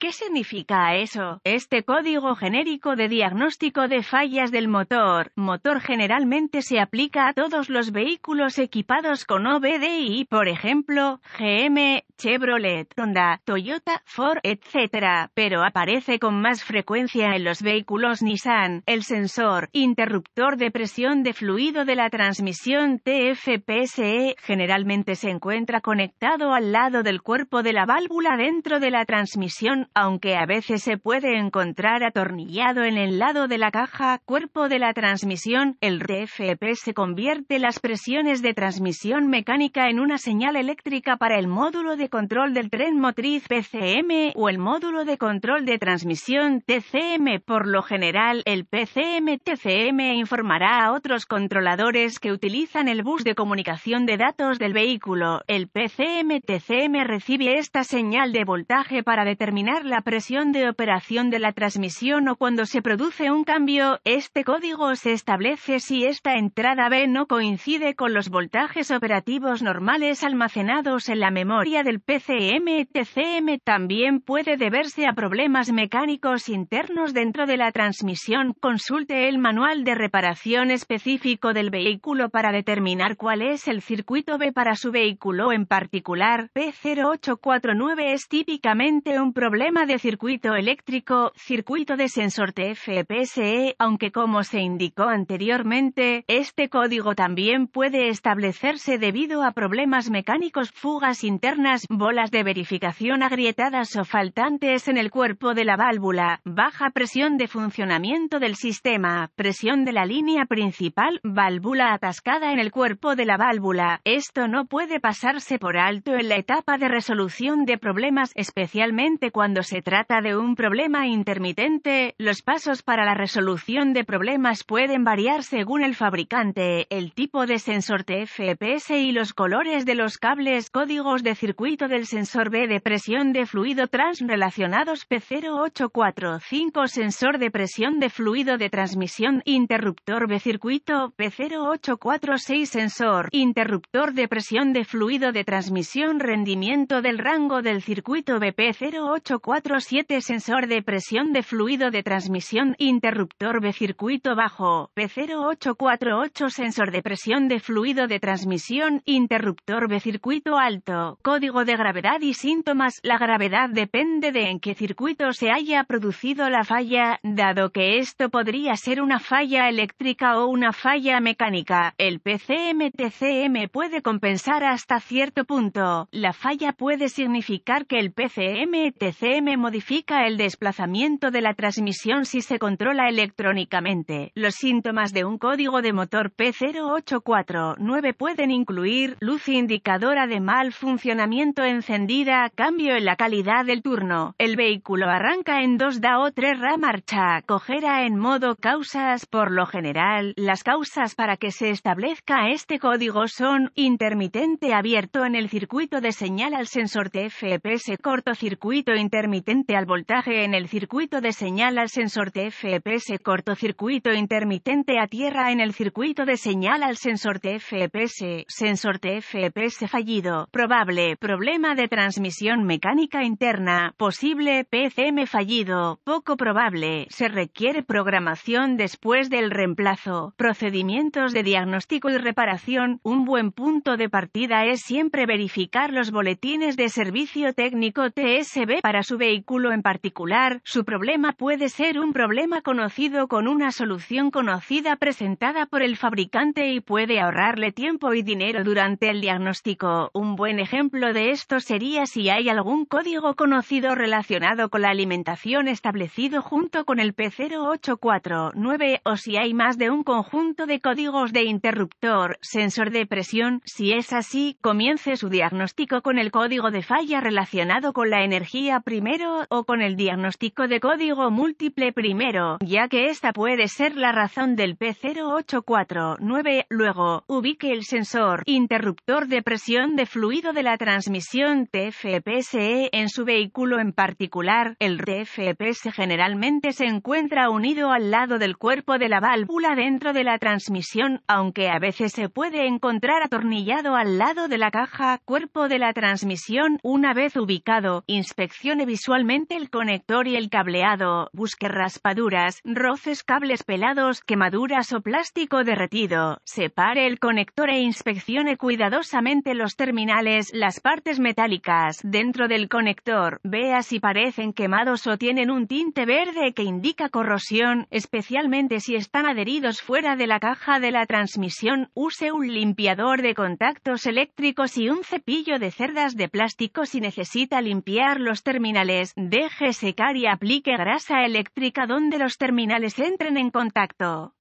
¿Qué significa eso? Este código genérico de diagnóstico de fallas del motor, motor generalmente se aplica a todos los vehículos equipados con OBDI, por ejemplo, GM, Chevrolet, Honda, Toyota, Ford, etc., pero aparece con más frecuencia en los vehículos Nissan. El sensor, interruptor de presión de fluido de la transmisión TFPSE, generalmente se encuentra conectado al lado del cuerpo de la válvula dentro de la transmisión aunque a veces se puede encontrar atornillado en el lado de la caja cuerpo de la transmisión, el RFP se convierte las presiones de transmisión mecánica en una señal eléctrica para el módulo de control del tren motriz PCM o el módulo de control de transmisión TCM. Por lo general, el PCM-TCM informará a otros controladores que utilizan el bus de comunicación de datos del vehículo. El PCM-TCM recibe esta señal de voltaje para determinar la presión de operación de la transmisión o cuando se produce un cambio, este código se establece si esta entrada B no coincide con los voltajes operativos normales almacenados en la memoria del PCM. TCM también puede deberse a problemas mecánicos internos dentro de la transmisión. Consulte el manual de reparación específico del vehículo para determinar cuál es el circuito B para su vehículo en particular. P0849 es típicamente un problema de circuito eléctrico, circuito de sensor TFPSE, aunque como se indicó anteriormente, este código también puede establecerse debido a problemas mecánicos, fugas internas, bolas de verificación agrietadas o faltantes en el cuerpo de la válvula, baja presión de funcionamiento del sistema, presión de la línea principal, válvula atascada en el cuerpo de la válvula. Esto no puede pasarse por alto en la etapa de resolución de problemas especialmente cuando cuando se trata de un problema intermitente, los pasos para la resolución de problemas pueden variar según el fabricante, el tipo de sensor TFPS y los colores de los cables códigos de circuito del sensor B de presión de fluido trans relacionados P0845 sensor de presión de fluido de transmisión interruptor B circuito P0846 sensor interruptor de presión de fluido de transmisión rendimiento del rango del circuito BP 08 24-7 sensor de presión de fluido de transmisión, interruptor B circuito bajo, P0848 sensor de presión de fluido de transmisión, interruptor B circuito alto, código de gravedad y síntomas. La gravedad depende de en qué circuito se haya producido la falla, dado que esto podría ser una falla eléctrica o una falla mecánica. El PCM-TCM puede compensar hasta cierto punto. La falla puede significar que el PCM-TCM modifica el desplazamiento de la transmisión si se controla electrónicamente. Los síntomas de un código de motor P0849 pueden incluir luz indicadora de mal funcionamiento encendida, cambio en la calidad del turno, el vehículo arranca en 2 da o 3 ra marcha, cojera en modo causas. Por lo general, las causas para que se establezca este código son intermitente abierto en el circuito de señal al sensor TFPS cortocircuito intermitente intermitente al voltaje en el circuito de señal al sensor TFPS cortocircuito intermitente a tierra en el circuito de señal al sensor TFPS sensor TFPS fallido probable problema de transmisión mecánica interna posible PCM fallido poco probable se requiere programación después del reemplazo procedimientos de diagnóstico y reparación un buen punto de partida es siempre verificar los boletines de servicio técnico TSB para su su vehículo en particular, su problema puede ser un problema conocido con una solución conocida presentada por el fabricante y puede ahorrarle tiempo y dinero durante el diagnóstico. Un buen ejemplo de esto sería si hay algún código conocido relacionado con la alimentación establecido junto con el P0849 o si hay más de un conjunto de códigos de interruptor, sensor de presión. Si es así, comience su diagnóstico con el código de falla relacionado con la energía primaria primero o con el diagnóstico de código múltiple primero, ya que esta puede ser la razón del P0849. Luego, ubique el sensor interruptor de presión de fluido de la transmisión TFPSE en su vehículo en particular. El TFPS e generalmente se encuentra unido al lado del cuerpo de la válvula dentro de la transmisión, aunque a veces se puede encontrar atornillado al lado de la caja cuerpo de la transmisión. Una vez ubicado, inspeccione visualmente el conector y el cableado, busque raspaduras, roces cables pelados, quemaduras o plástico derretido, separe el conector e inspeccione cuidadosamente los terminales, las partes metálicas, dentro del conector, vea si parecen quemados o tienen un tinte verde que indica corrosión, especialmente si están adheridos fuera de la caja de la transmisión, use un limpiador de contactos eléctricos y un cepillo de cerdas de plástico si necesita limpiar los terminales deje secar y aplique grasa eléctrica donde los terminales entren en contacto.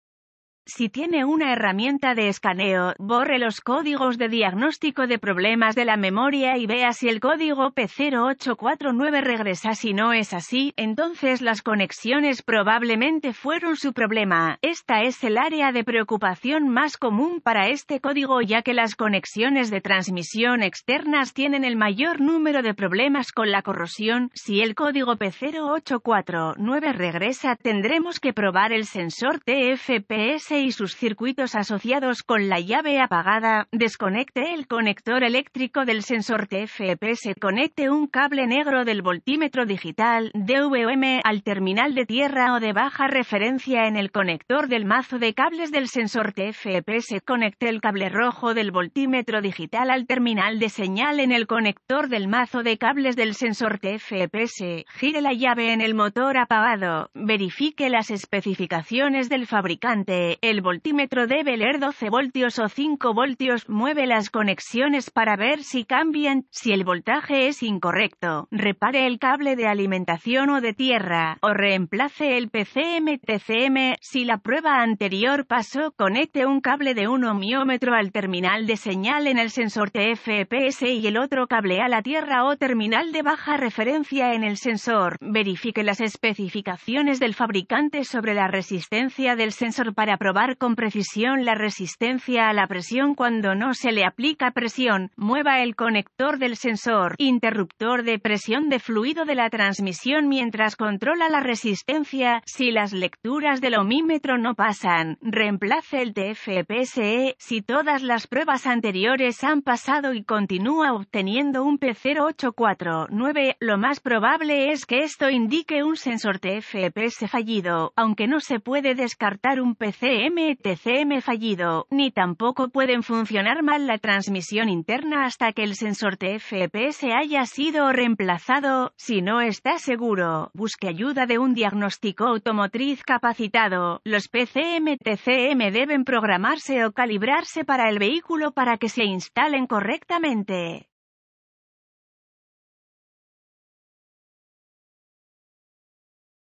Si tiene una herramienta de escaneo, borre los códigos de diagnóstico de problemas de la memoria y vea si el código P0849 regresa. Si no es así, entonces las conexiones probablemente fueron su problema. Esta es el área de preocupación más común para este código ya que las conexiones de transmisión externas tienen el mayor número de problemas con la corrosión. Si el código P0849 regresa, tendremos que probar el sensor TFPS y sus circuitos asociados con la llave apagada, desconecte el conector eléctrico del sensor TFPS, conecte un cable negro del voltímetro digital DVM al terminal de tierra o de baja referencia en el conector del mazo de cables del sensor TFPS, conecte el cable rojo del voltímetro digital al terminal de señal en el conector del mazo de cables del sensor TFPS, gire la llave en el motor apagado, verifique las especificaciones del fabricante, el voltímetro debe leer 12 voltios o 5 voltios, mueve las conexiones para ver si cambian, si el voltaje es incorrecto, repare el cable de alimentación o de tierra, o reemplace el PCM-TCM, si la prueba anterior pasó, conecte un cable de un miómetro al terminal de señal en el sensor TFPS y el otro cable a la tierra o terminal de baja referencia en el sensor, verifique las especificaciones del fabricante sobre la resistencia del sensor para probar Probar con precisión la resistencia a la presión cuando no se le aplica presión, mueva el conector del sensor, interruptor de presión de fluido de la transmisión mientras controla la resistencia, si las lecturas del ohmímetro no pasan, reemplace el TFPSE, si todas las pruebas anteriores han pasado y continúa obteniendo un P0849, lo más probable es que esto indique un sensor TFPS fallido, aunque no se puede descartar un PC TCM, fallido, ni tampoco pueden funcionar mal la transmisión interna hasta que el sensor TFPS haya sido reemplazado. Si no está seguro, busque ayuda de un diagnóstico automotriz capacitado. Los PCM, TCM deben programarse o calibrarse para el vehículo para que se instalen correctamente.